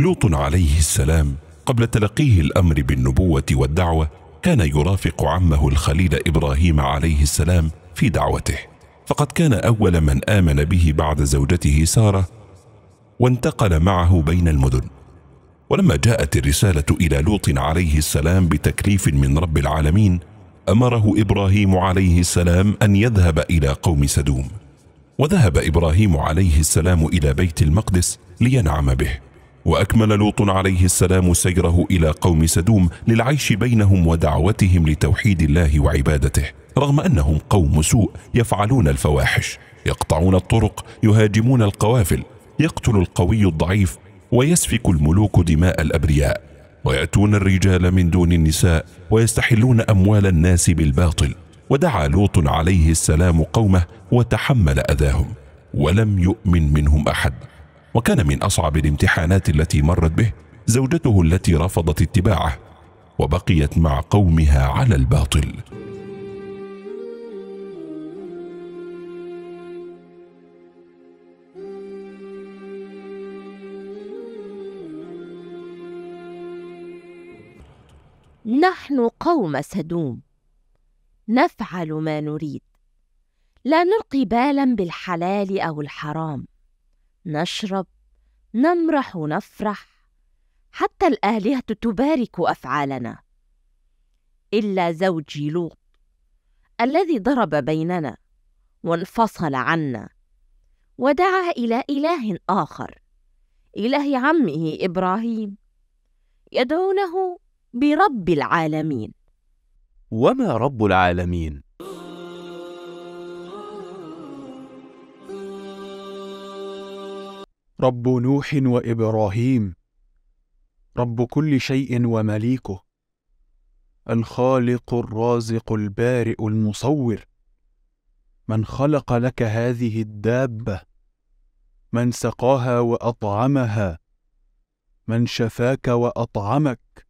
لوط عليه السلام قبل تلقيه الامر بالنبوه والدعوه كان يرافق عمه الخليل ابراهيم عليه السلام في دعوته فقد كان اول من امن به بعد زوجته ساره وانتقل معه بين المدن ولما جاءت الرساله الى لوط عليه السلام بتكليف من رب العالمين امره ابراهيم عليه السلام ان يذهب الى قوم سدوم وذهب ابراهيم عليه السلام الى بيت المقدس لينعم به وأكمل لوط عليه السلام سيره إلى قوم سدوم للعيش بينهم ودعوتهم لتوحيد الله وعبادته رغم أنهم قوم سوء يفعلون الفواحش يقطعون الطرق يهاجمون القوافل يقتل القوي الضعيف ويسفك الملوك دماء الأبرياء ويأتون الرجال من دون النساء ويستحلون أموال الناس بالباطل ودعا لوط عليه السلام قومه وتحمل أذاهم ولم يؤمن منهم أحد وكان من أصعب الامتحانات التي مرت به زوجته التي رفضت اتباعه وبقيت مع قومها على الباطل نحن قوم سدوم نفعل ما نريد لا نلقي بالا بالحلال او الحرام نشرب نمرح ونفرح حتى الآلهة تبارك أفعالنا إلا زوجي لوط الذي ضرب بيننا وانفصل عنا ودعا إلى إله آخر إله عمه إبراهيم يدعونه برب العالمين وما رب العالمين رب نوح وابراهيم رب كل شيء ومليكه الخالق الرازق البارئ المصور من خلق لك هذه الدابه من سقاها واطعمها من شفاك واطعمك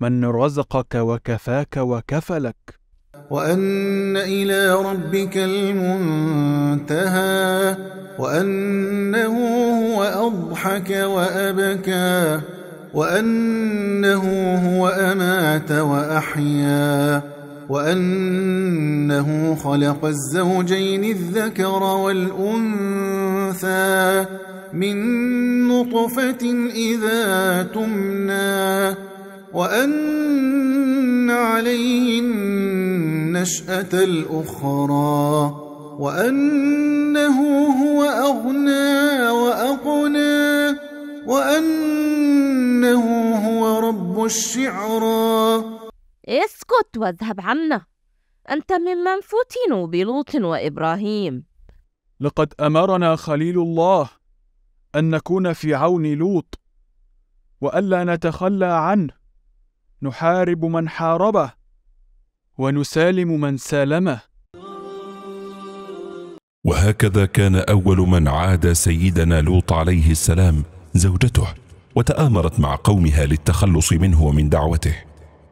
من رزقك وكفاك وكفلك وأن إلى ربك المنتهى وأنه هو أضحك وأبكى وأنه هو أمات وأحيا وأنه خلق الزوجين الذكر والأنثى من نطفة إذا تمنى وأن عليه النشأة الأخرى وأنه هو أغنى وأقنى وأنه هو رب الشعرى اسكت واذهب عنا أنت ممن فتنوا بلوط وإبراهيم لقد أمرنا خليل الله أن نكون في عون لوط وألا نتخلى عنه نحارب من حاربه ونسالم من سالمه وهكذا كان اول من عاد سيدنا لوط عليه السلام زوجته وتامرت مع قومها للتخلص منه ومن دعوته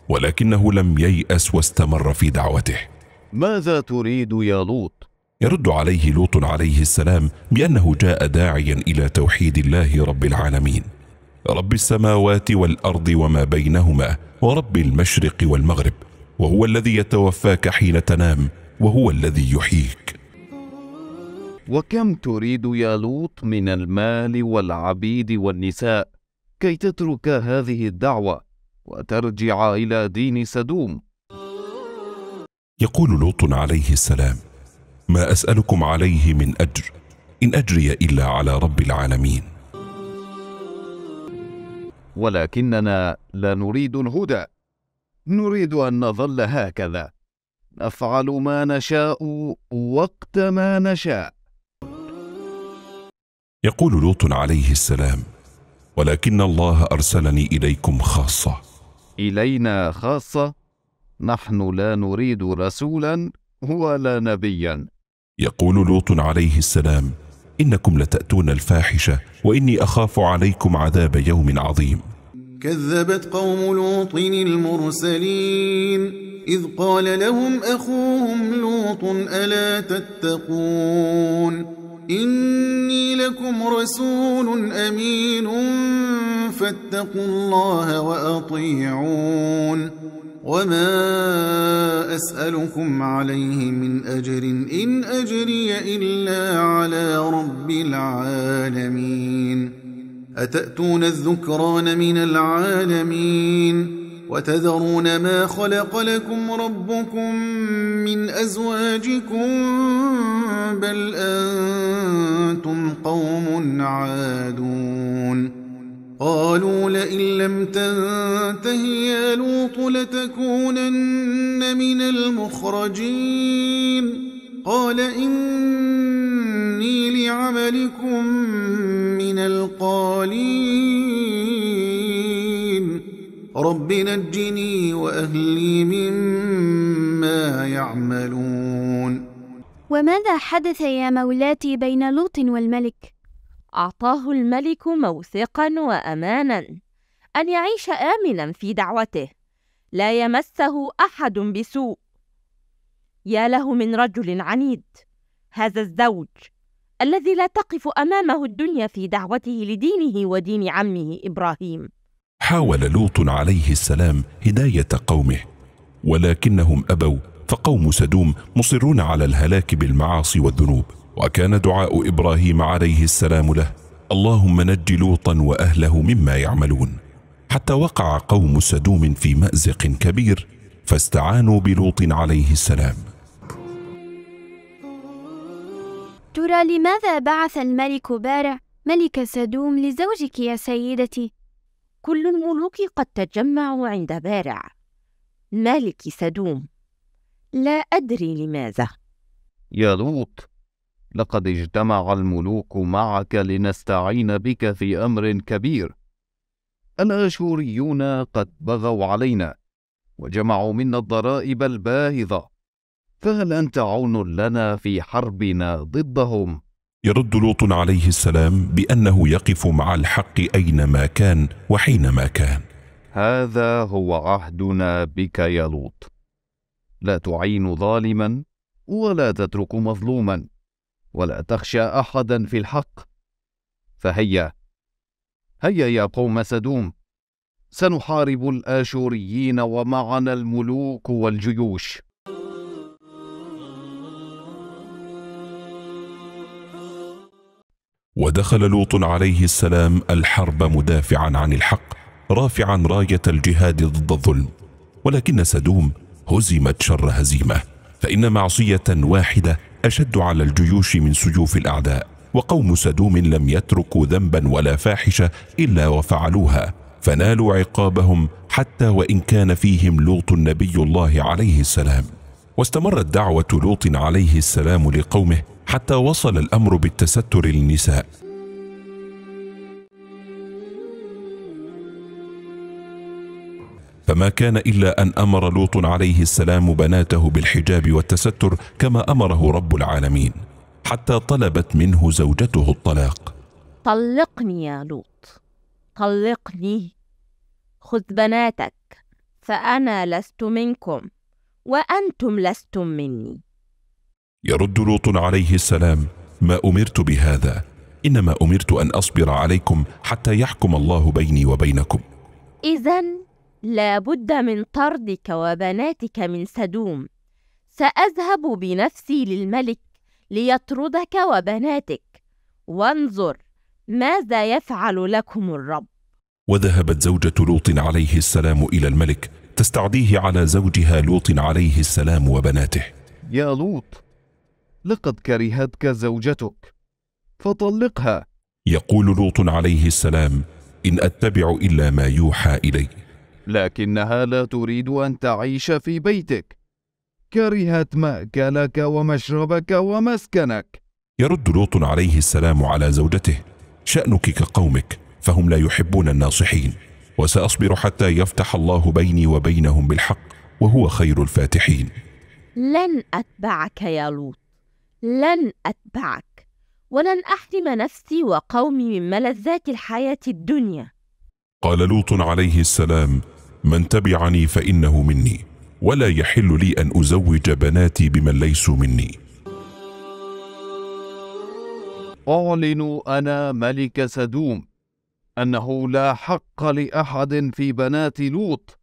ولكنه لم يياس واستمر في دعوته ماذا تريد يا لوط يرد عليه لوط عليه السلام بانه جاء داعيا الى توحيد الله رب العالمين رب السماوات والارض وما بينهما ورب المشرق والمغرب وهو الذي يتوفاك حين تنام وهو الذي يحييك وكم تريد يا لوط من المال والعبيد والنساء كي تترك هذه الدعوه وترجع الى دين سدوم يقول لوط عليه السلام ما اسالكم عليه من اجر ان اجري الا على رب العالمين ولكننا لا نريد الهدى نريد ان نظل هكذا نفعل ما نشاء وقت ما نشاء يقول لوط عليه السلام ولكن الله ارسلني اليكم خاصه الينا خاصه نحن لا نريد رسولا ولا نبيا يقول لوط عليه السلام إنكم لتأتون الفاحشة وإني أخاف عليكم عذاب يوم عظيم كذبت قوم لوط المرسلين إذ قال لهم أخوهم لوط ألا تتقون إني لكم رسول أمين فاتقوا الله وأطيعون وما أسألكم عليه من أجر إن أجري إلا على رب العالمين أتأتون الذكران من العالمين وتذرون ما خلق لكم ربكم من أزواجكم بل أنتم قوم عادون قالوا لئن لم تنته يا لوط لتكونن من المخرجين قال إني لعملكم من القالين رب نجني وأهلي مما يعملون وماذا حدث يا مولاتي بين لوط والملك؟ أعطاه الملك موثقا وأمانا أن يعيش آمنا في دعوته لا يمسه أحد بسوء يا له من رجل عنيد هذا الزوج الذي لا تقف امامه الدنيا في دعوته لدينه ودين عمه ابراهيم حاول لوط عليه السلام هدايه قومه ولكنهم ابوا فقوم سدوم مصرون على الهلاك بالمعاصي والذنوب وكان دعاء إبراهيم عليه السلام له اللهم نج لوطا وأهله مما يعملون حتى وقع قوم سدوم في مأزق كبير فاستعانوا بلوط عليه السلام ترى لماذا بعث الملك بارع ملك سدوم لزوجك يا سيدتي كل الملوك قد تجمعوا عند بارع مالك سدوم لا أدري لماذا يا لوط لقد اجتمع الملوك معك لنستعين بك في امر كبير الاشوريون قد بغوا علينا وجمعوا منا الضرائب الباهظه فهل انت عون لنا في حربنا ضدهم يرد لوط عليه السلام بانه يقف مع الحق اينما كان وحينما كان هذا هو عهدنا بك يا لوط لا تعين ظالما ولا تترك مظلوما ولا تخشى احدا في الحق فهيا هيا يا قوم سدوم سنحارب الاشوريين ومعنا الملوك والجيوش ودخل لوط عليه السلام الحرب مدافعا عن الحق رافعا رايه الجهاد ضد الظلم ولكن سدوم هزمت شر هزيمه فان معصيه واحده أشد على الجيوش من سيوف الأعداء وقوم سدوم لم يتركوا ذنبا ولا فاحشة إلا وفعلوها فنالوا عقابهم حتى وإن كان فيهم لوط نبي الله عليه السلام واستمرت دعوة لوط عليه السلام لقومه حتى وصل الأمر بالتستر للنساء فما كان إلا أن أمر لوط عليه السلام بناته بالحجاب والتستر كما أمره رب العالمين حتى طلبت منه زوجته الطلاق طلقني يا لوط طلقني خذ بناتك فأنا لست منكم وأنتم لستم مني يرد لوط عليه السلام ما أمرت بهذا إنما أمرت أن أصبر عليكم حتى يحكم الله بيني وبينكم إذا لابد من طردك وبناتك من سدوم ساذهب بنفسي للملك ليطردك وبناتك وانظر ماذا يفعل لكم الرب وذهبت زوجه لوط عليه السلام الى الملك تستعديه على زوجها لوط عليه السلام وبناته يا لوط لقد كرهتك زوجتك فطلقها يقول لوط عليه السلام ان اتبع الا ما يوحى الي لكنها لا تريد أن تعيش في بيتك كرهت مأكلك ومشربك ومسكنك يرد لوط عليه السلام على زوجته شأنك كقومك فهم لا يحبون الناصحين وسأصبر حتى يفتح الله بيني وبينهم بالحق وهو خير الفاتحين لن أتبعك يا لوط لن أتبعك ولن أحرم نفسي وقومي من ملذات الحياة الدنيا قال لوط عليه السلام من تبعني فإنه مني ولا يحل لي أن أزوج بناتي بمن ليسوا مني أعلن أنا ملك سدوم أنه لا حق لأحد في بنات لوط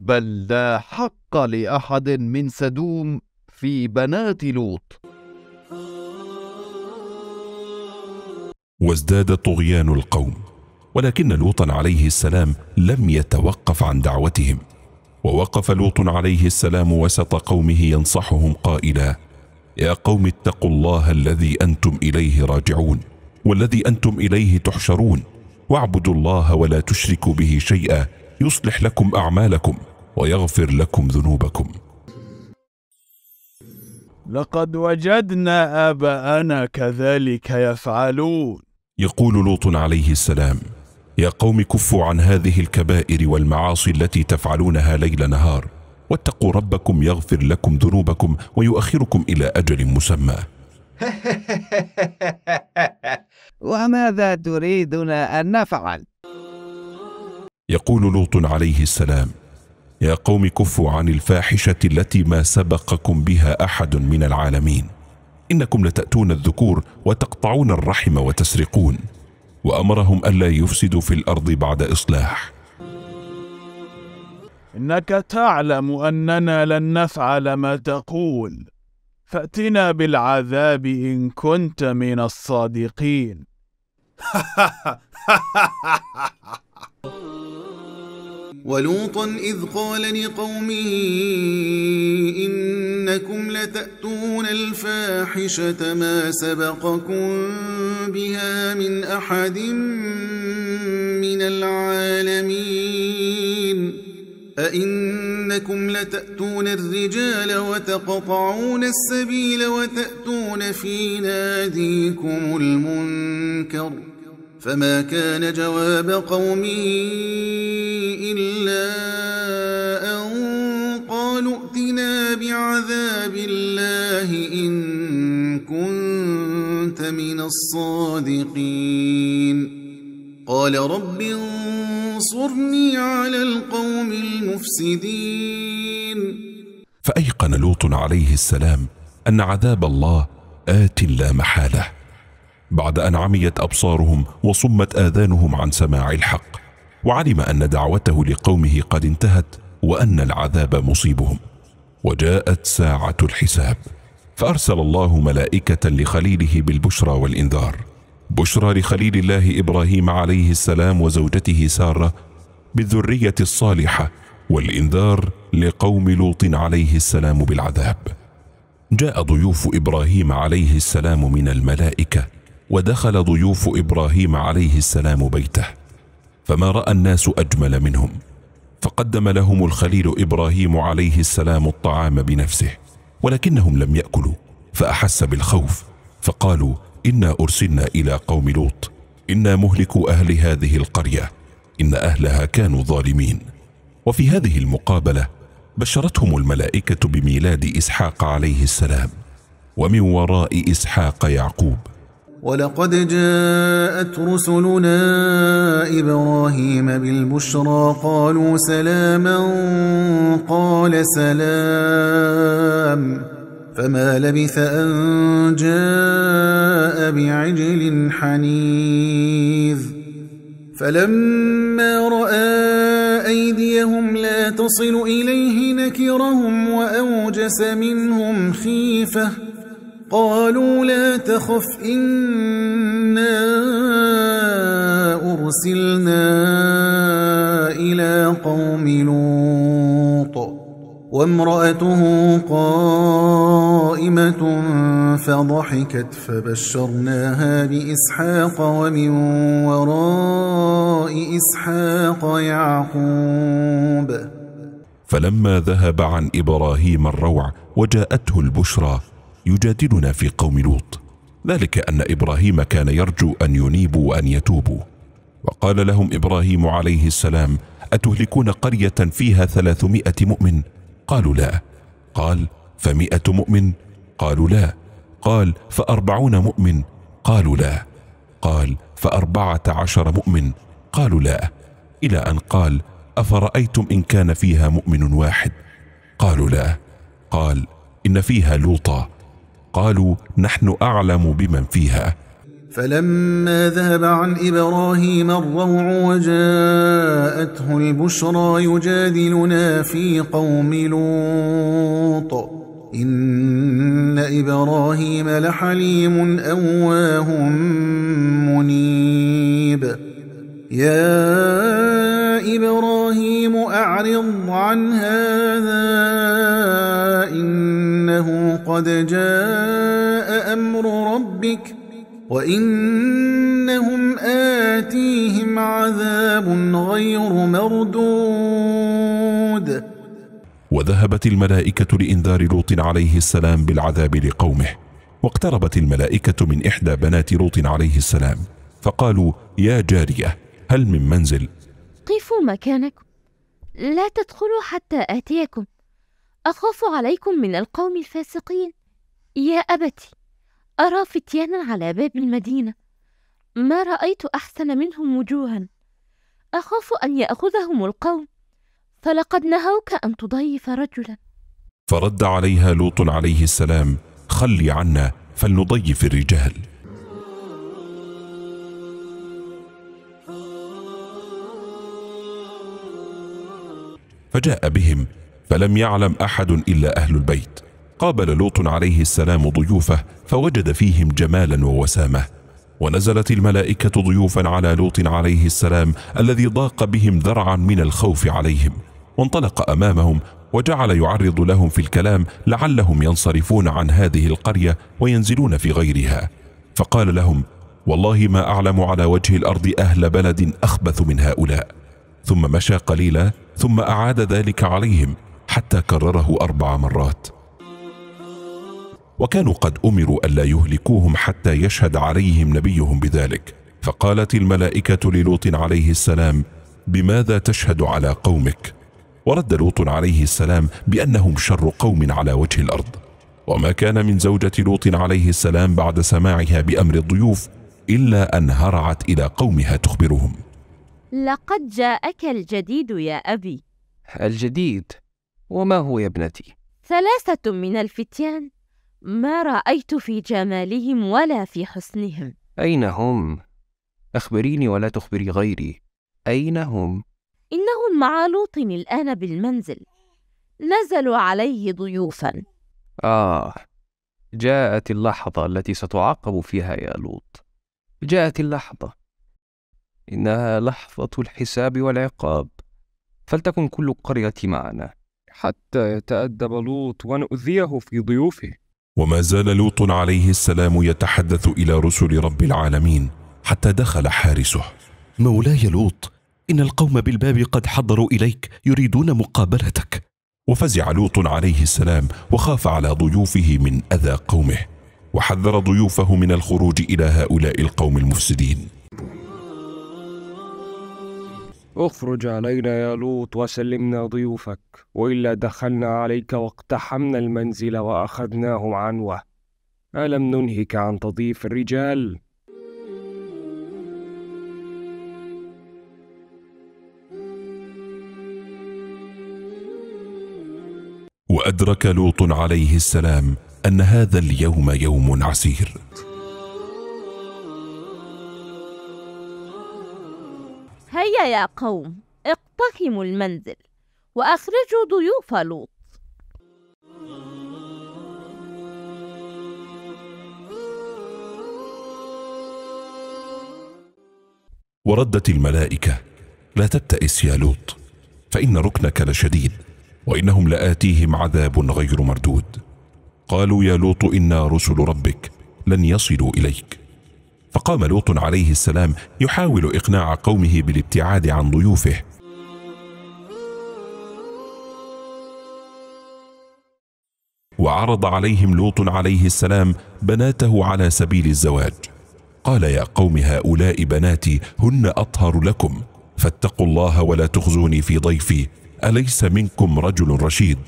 بل لا حق لأحد من سدوم في بنات لوط وازداد طغيان القوم ولكن لوطا عليه السلام لم يتوقف عن دعوتهم ووقف لوط عليه السلام وسط قومه ينصحهم قائلا يا قوم اتقوا الله الذي انتم اليه راجعون والذي انتم اليه تحشرون واعبدوا الله ولا تشركوا به شيئا يصلح لكم اعمالكم ويغفر لكم ذنوبكم لقد وجدنا اباءنا كذلك يفعلون يقول لوط عليه السلام يا قوم كفوا عن هذه الكبائر والمعاصي التي تفعلونها ليل نهار واتقوا ربكم يغفر لكم ذنوبكم ويؤخركم الى اجل مسمى وماذا تريدنا ان نفعل يقول لوط عليه السلام يا قوم كفوا عن الفاحشه التي ما سبقكم بها احد من العالمين انكم لتاتون الذكور وتقطعون الرحم وتسرقون وامرهم الا يفسدوا في الارض بعد اصلاح انك تعلم اننا لن نفعل ما تقول فاتنا بالعذاب ان كنت من الصادقين ولوطا إذ قال لقومه إنكم لتأتون الفاحشة ما سبقكم بها من أحد من العالمين أئنكم لتأتون الرجال وتقطعون السبيل وتأتون في ناديكم المنكر فما كان جواب قومه إلا أن قالوا ائتنا بعذاب الله إن كنت من الصادقين قال رب انصرني على القوم المفسدين فأيقن لوط عليه السلام أن عذاب الله آت لا محاله بعد ان عميت ابصارهم وصمت اذانهم عن سماع الحق وعلم ان دعوته لقومه قد انتهت وان العذاب مصيبهم وجاءت ساعه الحساب فارسل الله ملائكه لخليله بالبشرى والانذار بشرى لخليل الله ابراهيم عليه السلام وزوجته ساره بالذريه الصالحه والانذار لقوم لوط عليه السلام بالعذاب جاء ضيوف ابراهيم عليه السلام من الملائكه ودخل ضيوف ابراهيم عليه السلام بيته فما راى الناس اجمل منهم فقدم لهم الخليل ابراهيم عليه السلام الطعام بنفسه ولكنهم لم ياكلوا فاحس بالخوف فقالوا انا ارسلنا الى قوم لوط انا مهلك اهل هذه القريه ان اهلها كانوا ظالمين وفي هذه المقابله بشرتهم الملائكه بميلاد اسحاق عليه السلام ومن وراء اسحاق يعقوب ولقد جاءت رسلنا ابراهيم بالبشرى قالوا سلاما قال سلام فما لبث ان جاء بعجل حنيذ فلما راى ايديهم لا تصل اليه نكرهم واوجس منهم خيفه قالوا لا تخف إنا أرسلنا إلى قوم لوط وامرأته قائمة فضحكت فبشرناها بإسحاق ومن وراء إسحاق يعقوب فلما ذهب عن إبراهيم الروع وجاءته البشرى يجادلنا في قوم لوط ذلك ان ابراهيم كان يرجو ان ينيبوا وان يتوبوا وقال لهم ابراهيم عليه السلام اتهلكون قريه فيها ثلاثمائه مؤمن قالوا لا قال فمائه مؤمن قالوا لا قال فاربعون مؤمن قالوا لا قال فاربعه عشر مؤمن قالوا لا الى ان قال افرايتم ان كان فيها مؤمن واحد قالوا لا قال ان فيها لوطا قالوا نحن اعلم بمن فيها فلما ذهب عن ابراهيم الروع وجاءته البشرى يجادلنا في قوم لوط ان ابراهيم لحليم اواه منيب يا إبراهيم أعرض عن هذا إنه قد جاء أمر ربك وإنهم آتيهم عذاب غير مردود وذهبت الملائكة لإنذار لوط عليه السلام بالعذاب لقومه واقتربت الملائكة من إحدى بنات لوط عليه السلام فقالوا يا جارية هل من منزل قفوا مكانكم لا تدخلوا حتى آتيكم أخاف عليكم من القوم الفاسقين يا أبتي أرى فتيانا على باب المدينة ما رأيت أحسن منهم وجوها أخاف أن يأخذهم القوم فلقد نهوك أن تضيف رجلا فرد عليها لوط عليه السلام خلي عنا فلنضيف الرجال فجاء بهم فلم يعلم أحد إلا أهل البيت قابل لوط عليه السلام ضيوفه فوجد فيهم جمالا ووسامة ونزلت الملائكة ضيوفا على لوط عليه السلام الذي ضاق بهم ذرعا من الخوف عليهم وانطلق أمامهم وجعل يعرض لهم في الكلام لعلهم ينصرفون عن هذه القرية وينزلون في غيرها فقال لهم والله ما أعلم على وجه الأرض أهل بلد أخبث من هؤلاء ثم مشى قليلا ثم اعاد ذلك عليهم حتى كرره اربع مرات وكانوا قد امروا الا يهلكوهم حتى يشهد عليهم نبيهم بذلك فقالت الملائكه للوط عليه السلام بماذا تشهد على قومك ورد لوط عليه السلام بانهم شر قوم على وجه الارض وما كان من زوجه لوط عليه السلام بعد سماعها بامر الضيوف الا ان هرعت الى قومها تخبرهم لقد جاءك الجديد يا أبي الجديد وما هو يا ابنتي ثلاثة من الفتيان ما رأيت في جمالهم ولا في حسنهم أين هم؟ أخبريني ولا تخبري غيري أين هم؟ إنهم مع لوط الآن بالمنزل نزلوا عليه ضيوفا آه جاءت اللحظة التي ستعاقب فيها يا لوط جاءت اللحظة إنها لحظة الحساب والعقاب فلتكن كل القرية معنا حتى يتأدب لوط ونؤذيه في ضيوفه وما زال لوط عليه السلام يتحدث إلى رسل رب العالمين حتى دخل حارسه مولاي لوط إن القوم بالباب قد حضروا إليك يريدون مقابلتك وفزع لوط عليه السلام وخاف على ضيوفه من أذى قومه وحذر ضيوفه من الخروج إلى هؤلاء القوم المفسدين اخرج علينا يا لوط وسلمنا ضيوفك والا دخلنا عليك واقتحمنا المنزل واخذناهم عنوه الم ننهك عن تضييف الرجال وادرك لوط عليه السلام ان هذا اليوم يوم عسير يا قوم اقتحموا المنزل وأخرجوا ضيوف لوط وردت الملائكة لا تبتئس يا لوط فإن ركنك لشديد وإنهم لآتيهم عذاب غير مردود قالوا يا لوط إنا رسل ربك لن يصلوا إليك فقام لوط عليه السلام يحاول إقناع قومه بالابتعاد عن ضيوفه وعرض عليهم لوط عليه السلام بناته على سبيل الزواج قال يا قوم هؤلاء بناتي هن أطهر لكم فاتقوا الله ولا تخزوني في ضيفي أليس منكم رجل رشيد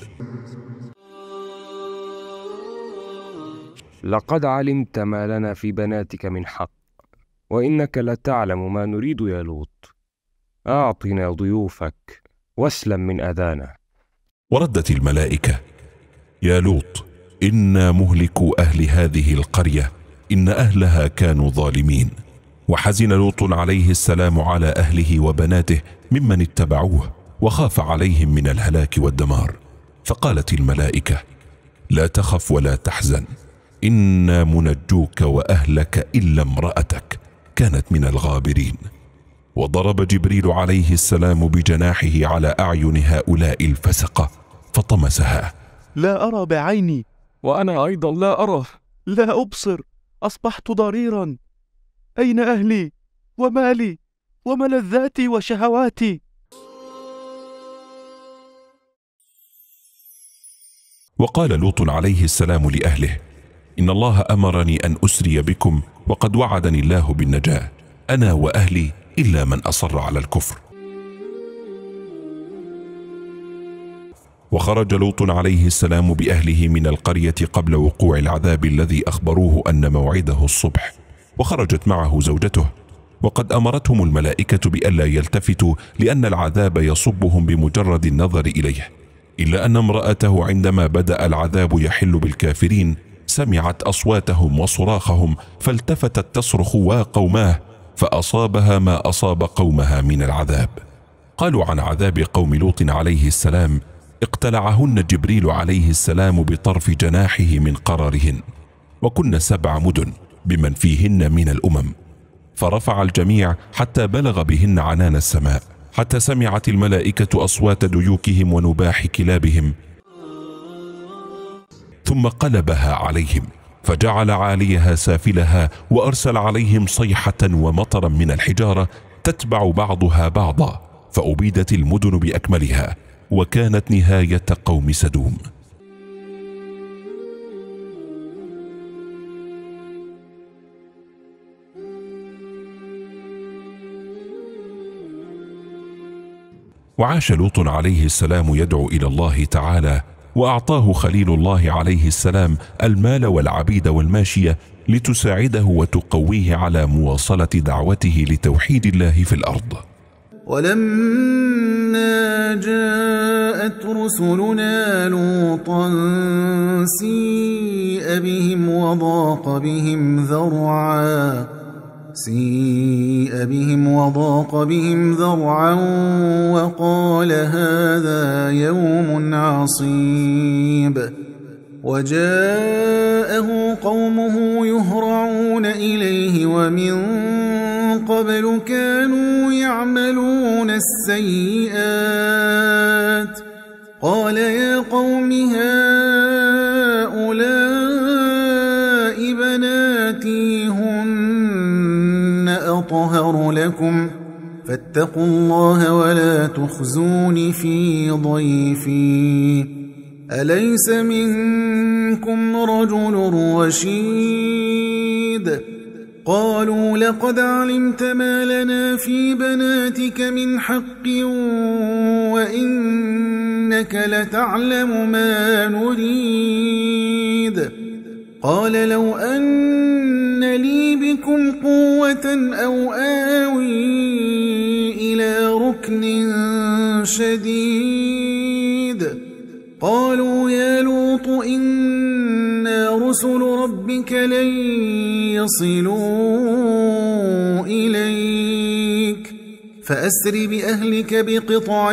لقد علمت ما لنا في بناتك من حق وانك لتعلم ما نريد يا لوط اعطنا ضيوفك واسلم من اذانا وردت الملائكه يا لوط انا مهلكو اهل هذه القريه ان اهلها كانوا ظالمين وحزن لوط عليه السلام على اهله وبناته ممن اتبعوه وخاف عليهم من الهلاك والدمار فقالت الملائكه لا تخف ولا تحزن انا منجوك واهلك الا امراتك كانت من الغابرين وضرب جبريل عليه السلام بجناحه على اعين هؤلاء الفسقه فطمسها لا ارى بعيني وانا ايضا لا ارى لا ابصر اصبحت ضريرا اين اهلي ومالي وملذاتي وشهواتي وقال لوط عليه السلام لاهله إن الله أمرني أن أسري بكم وقد وعدني الله بالنجاة أنا وأهلي إلا من أصر على الكفر وخرج لوط عليه السلام بأهله من القرية قبل وقوع العذاب الذي أخبروه أن موعده الصبح وخرجت معه زوجته وقد أمرتهم الملائكة بألا يلتفتوا لأن العذاب يصبهم بمجرد النظر إليه إلا أن امرأته عندما بدأ العذاب يحل بالكافرين سمعت أصواتهم وصراخهم فالتفتت تصرخ وقوماه فأصابها ما أصاب قومها من العذاب قالوا عن عذاب قوم لوط عليه السلام اقتلعهن جبريل عليه السلام بطرف جناحه من قررهن وكن سبع مدن بمن فيهن من الأمم فرفع الجميع حتى بلغ بهن عنان السماء حتى سمعت الملائكة أصوات ديوكهم ونباح كلابهم ثم قلبها عليهم فجعل عاليها سافلها وارسل عليهم صيحه ومطرا من الحجاره تتبع بعضها بعضا فابيدت المدن باكملها وكانت نهايه قوم سدوم وعاش لوط عليه السلام يدعو الى الله تعالى واعطاه خليل الله عليه السلام المال والعبيد والماشيه لتساعده وتقويه على مواصله دعوته لتوحيد الله في الارض ولما جاءت رسلنا لوطا سيء بهم وضاق بهم ذرعا سيء بهم وضاق بهم ذرعا وقال هذا يوم عصيب وجاءه قومه يهرعون إليه ومن قبل كانوا يعملون السيئات قال يا قوم هذا يظهر لكم فاتقوا الله ولا تخزون في ضيفي أليس منكم رجل رشيد قالوا لقد علمت ما لنا في بناتك من حق وإنك لتعلم ما نريد قال لو أن لي بكم قوة أو آوي إلى ركن شديد قالوا يا لوط إنا رسل ربك لن يصلوا إليك فأسر بأهلك بقطع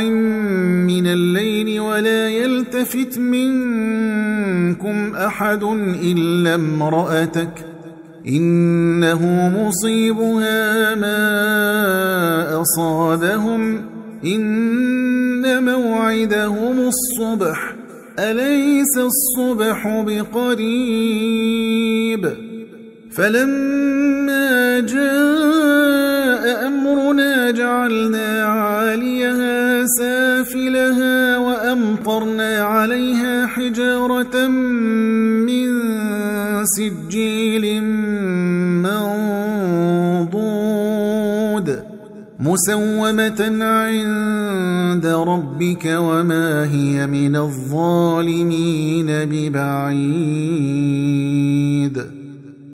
من الليل ولا يلتفت منكم أحد إلا امرأتك إنه مصيبها ما أصابهم إن موعدهم الصبح أليس الصبح بقريب فلما جاء جعلنا عاليها سافلها وأمطرنا عليها حجارة من سجيل منضود مسومة عند ربك وما هي من الظالمين ببعيد